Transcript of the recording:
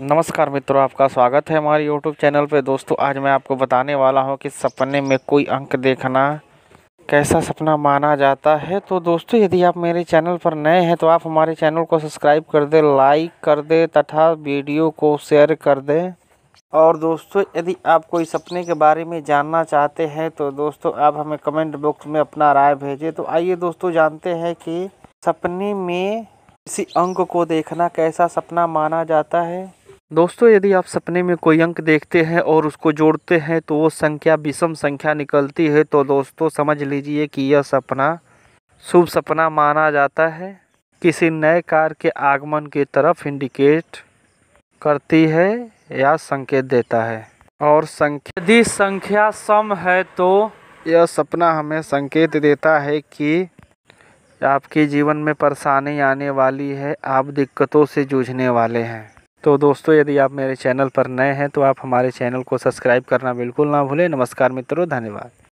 नमस्कार मित्रों आपका स्वागत है हमारे YouTube चैनल पे दोस्तों आज मैं आपको बताने वाला हूँ कि सपने में कोई अंक देखना कैसा सपना माना जाता है तो दोस्तों यदि आप मेरे चैनल पर नए हैं तो आप हमारे चैनल को सब्सक्राइब कर दें लाइक कर दें तथा वीडियो को शेयर कर दें और दोस्तों यदि आप कोई सपने के बारे में जानना चाहते हैं तो दोस्तों आप हमें कमेंट बॉक्स में अपना राय भेजें तो आइए दोस्तों जानते हैं कि सपने में किसी अंक को देखना कैसा सपना माना जाता है दोस्तों यदि आप सपने में कोई अंक देखते हैं और उसको जोड़ते हैं तो वो संख्या विषम संख्या निकलती है तो दोस्तों समझ लीजिए कि यह सपना शुभ सपना माना जाता है किसी नए कार के आगमन की तरफ इंडिकेट करती है या संकेत देता है और संख्या यदि संख्या सम है तो यह सपना हमें संकेत देता है कि आपके जीवन में परेशानी आने वाली है आप दिक्कतों से जूझने वाले हैं तो दोस्तों यदि आप मेरे चैनल पर नए हैं तो आप हमारे चैनल को सब्सक्राइब करना बिल्कुल ना भूलें नमस्कार मित्रों धन्यवाद